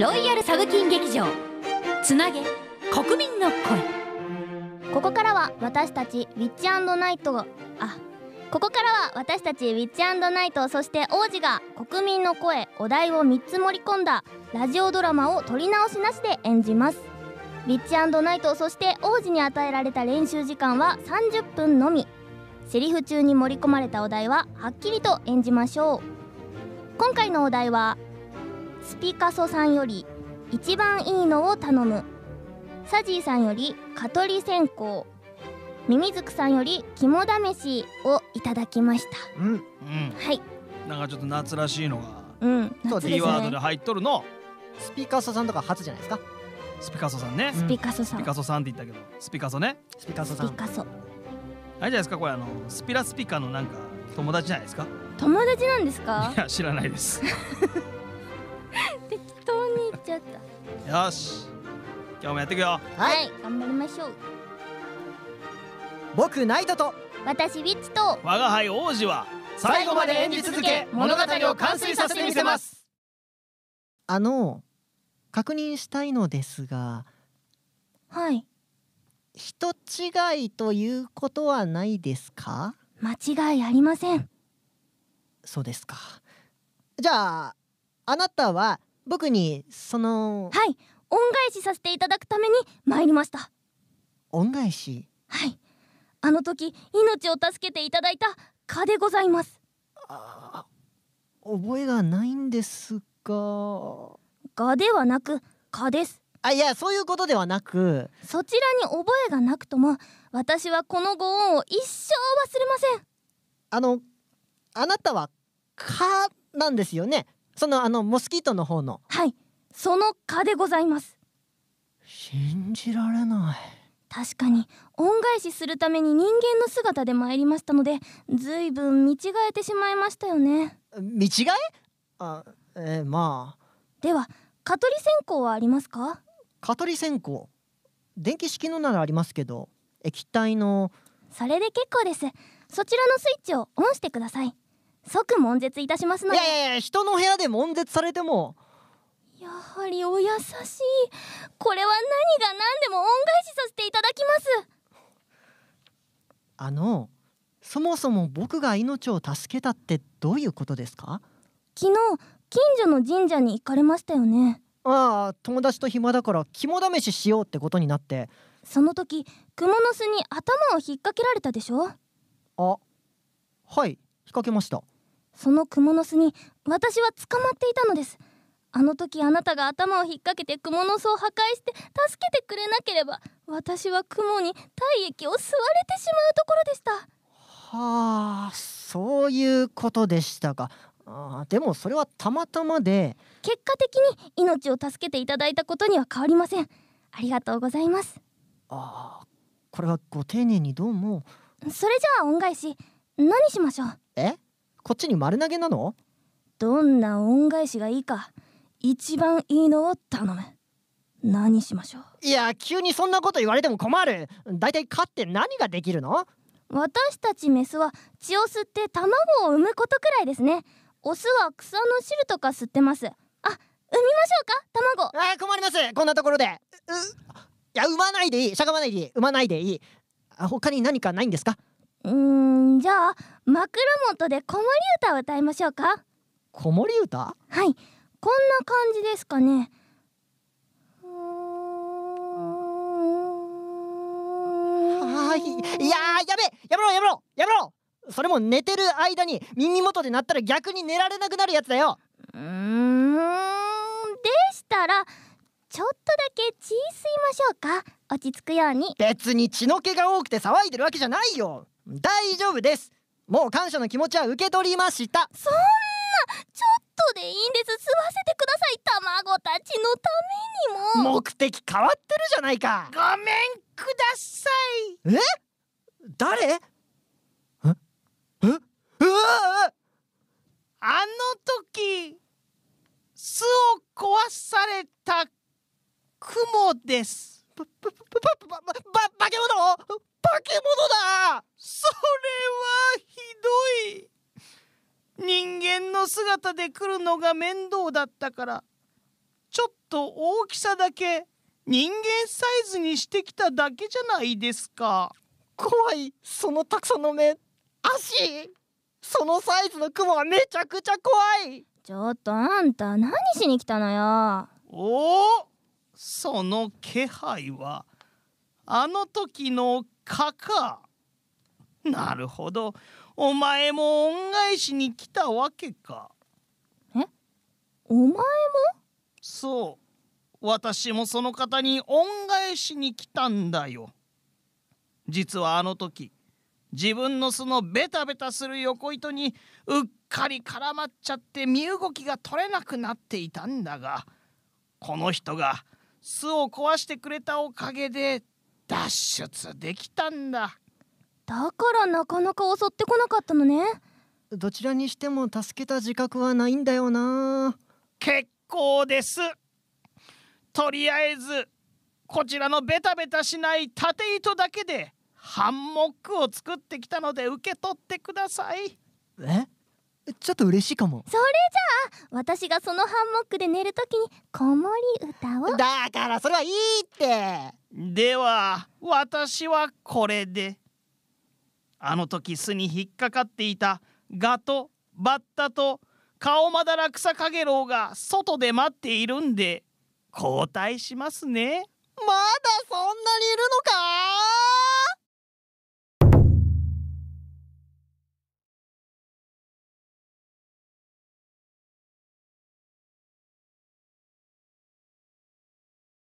ロイヤルサブキン劇場つなげ国民の声ここからは私たちウィッチナイトがあここからは私たちウィッチナイトそして王子が国民の声お題を3つ盛り込んだラジオドラマを撮り直しなしで演じますウィッチナイトそして王子に与えられた練習時間は30分のみセリフ中に盛り込まれたお題ははっきりと演じましょう今回のお題はスピカソさんより一番いいのを頼むサジーさんより蚊取り線香ミミズクさんより肝試しをいただきました、うん、うん、はいなんかちょっと夏らしいのがうん夏で、ね、ワードで入っとるのスピカソさんとか初じゃないですかスピカソさんね、スピカソさんスピカソさんって言ったけどスピカソねスピカソさんスピカソあれじゃないですかこれあのスピラスピカのなんか友達じゃないですか友達なんですかいや知らないです ちゃったよし今日もやっていくよはい、はい、頑張りましょう僕ナイトと私ウィッチと我が輩王子は最後まで演じ続け物語を完遂させてみせますあの確認したいのですがはい人違いということはないですか間違いありませんそうですかじゃああなたは僕にそのはい恩返しさせていただくために参りました恩返しはいあの時命を助けていただいた蚊でございますあ覚えがないんですが蚊ではなく蚊ですあいやそういうことではなくそちらに覚えがなくとも私はこのご恩を一生忘れませんあのあなたは蚊なんですよねそのあのモスキートの方のはいその蚊でございます信じられない確かに恩返しするために人間の姿で参りましたのでずいぶん見違えてしまいましたよね見違えあえー、まあでは蚊取り線香はありますか蚊取り線香電気式のならありますけど液体のそれで結構ですそちらのスイッチをオンしてください即悶絶いたしますのでいやいや人の部屋で悶絶されてもやはりお優しいこれは何が何でも恩返しさせていただきますあのそもそも僕が命を助けたってどういうことですか昨日近所の神社に行かれましたよねああ友達と暇だから肝試ししようってことになってその時蜘蛛の巣に頭を引っ掛けられたでしょあはい引っ掛けましたそのクモの巣に私は捕まっていたのですあの時あなたが頭を引っ掛けてクモの巣を破壊して助けてくれなければ私はクモに体液を吸われてしまうところでしたはあそういうことでしたかあでもそれはたまたまで結果的に命を助けていただいたことには変わりませんありがとうございますああこれはご丁寧にどうもそれじゃあ恩返し何しましょうえこっちに丸投げなのどんな恩返しがいいか一番いいのを頼む何しましょういや急にそんなこと言われても困るだいたい蚊って何ができるの私たちメスは血を吸って卵を産むことくらいですねオスは草の汁とか吸ってますあ産みましょうか卵あ困りますこんなところでういや産まないでいいしゃがまないでいい産まないでいいあ他に何かないんですかうんじゃあ枕元で子守歌を歌いましょうか子守歌はいこんな感じですかねはいいややべやめろやめろやめろそれも寝てる間に耳元で鳴ったら逆に寝られなくなるやつだようんでしたらちょっとだけ血吸いましょうか落ち着くように別に血の気が多くて騒いでるわけじゃないよ大丈夫ですもう感謝の気持ちは受け取りましたそんなちょっとでいいんです吸わせてください卵たちのためにも目的変わってるじゃないかごめんくださいえ誰ええうあの時巣を壊された雲ですばばばばばば化け物化け物だ間の姿で来るのが面倒だったからちょっと大きさだけ人間サイズにしてきただけじゃないですか怖いそのたくさんの目足そのサイズの雲マはめちゃくちゃ怖いちょっとあんた何しに来たのよおおその気配はあの時のかかなるほどお前も恩返しに来たわけかえお前もそう私もその方に恩返しに来たんだよ実はあの時自分の巣のベタベタする横糸にうっかり絡まっちゃって身動きが取れなくなっていたんだがこの人が巣を壊してくれたおかげで脱出できたんだだからなかなか襲ってこなかったのねどちらにしても助けた自覚はないんだよな結構ですとりあえずこちらのベタベタしない縦糸だけでハンモックを作ってきたので受け取ってくださいえちょっと嬉しいかもそれじゃあ私がそのハンモックで寝るときに子守歌をだからそれはいいってでは私はこれであの時巣に引っかかっていたガとバッタとカオマダラクサカゲロウが外で待っているんで交代しますねまだそんなにいるのか